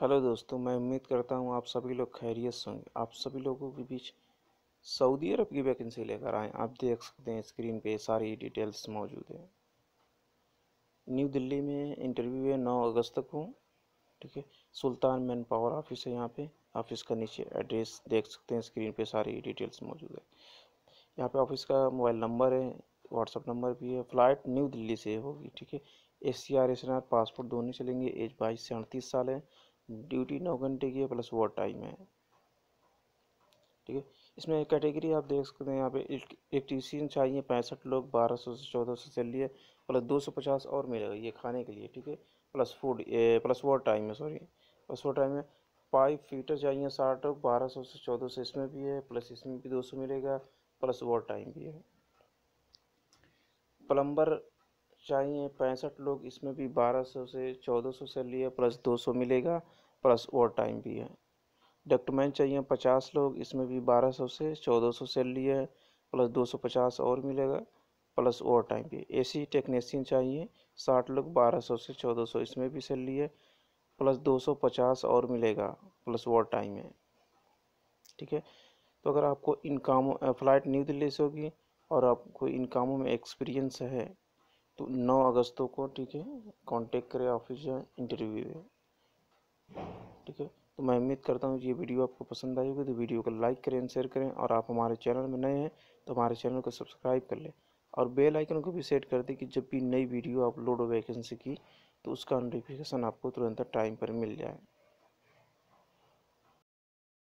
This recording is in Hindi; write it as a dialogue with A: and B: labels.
A: हेलो दोस्तों मैं उम्मीद करता हूँ आप सभी लोग खैरियत से होंगे आप सभी लोगों के बीच सऊदी अरब की वैकेंसी लेकर आए आप देख सकते हैं स्क्रीन पे सारी डिटेल्स मौजूद है न्यू दिल्ली में इंटरव्यू है नौ अगस्त को ठीक है सुल्तान मैन पावर ऑफिस है यहाँ पे ऑफिस का नीचे एड्रेस देख सकते हैं स्क्रीन पे सारी डिटेल्स मौजूद है यहाँ पे ऑफिस का मोबाइल नंबर है व्हाट्सअप नंबर भी है फ़्लाइट न्यू दिल्ली से होगी ठीक है S C R S N R passport दोनों चलेंगे एज बाईस से अड़तीस साल है ड्यूटी नौ घंटे की है प्लस वो टाइम है ठीक है इसमें कैटेगरी आप देख सकते हैं यहाँ पे इलेक्ट्रीशियन चाहिए पैंसठ लोग बारह सौ से चौदह सौ चलिए प्लस दो सौ पचास और मिलेगा ये खाने के लिए ठीक है प्लस फूड प्लस वो टाइम है सॉरी प्लस वो टाइम है पाइप फीटर चाहिए साठ लोग बारह सौ से चौदह सौ इसमें भी है प्लस इसमें भी दो सौ मिलेगा प्लस वो टाइम भी है प्लम्बर चाहिए पैंसठ लोग इसमें भी बारह सौ से चौदह सौ सैलरी है प्लस दो सौ मिलेगा प्लस ओवर टाइम भी है डॉक्यूमेंट चाहिए पचास लोग इसमें भी बारह सौ से चौदह सौ सैलरी है प्लस दो सौ पचास और मिलेगा प्लस ओवर टाइम भी ए सी टेक्नीसियन चाहिए साठ लोग बारह सौ से चौदह सौ इसमें भी सैलरी है प्लस दो सौ पचास और मिलेगा प्लस ओवर टाइम है ठीक है तो अगर आपको इन कामों फ्लाइट न्यू दिल्ली से होगी और आपको इन कामों में एक्सपीरियंस है तो नौ अगस्त को ठीक है कांटेक्ट करें ऑफिस या इंटरव्यू है ठीक है तो मैं उम्मीद करता हूँ ये वीडियो आपको पसंद आई होगी तो वीडियो को लाइक करें शेयर करें और आप हमारे चैनल में नए हैं तो हमारे चैनल को सब्सक्राइब कर लें और बेल आइकन को भी सेट कर दें कि जब भी नई वीडियो अपलोड हो वैकेंसी की तो उसका नोटिफिकेशन आपको तुरंत टाइम पर मिल जाए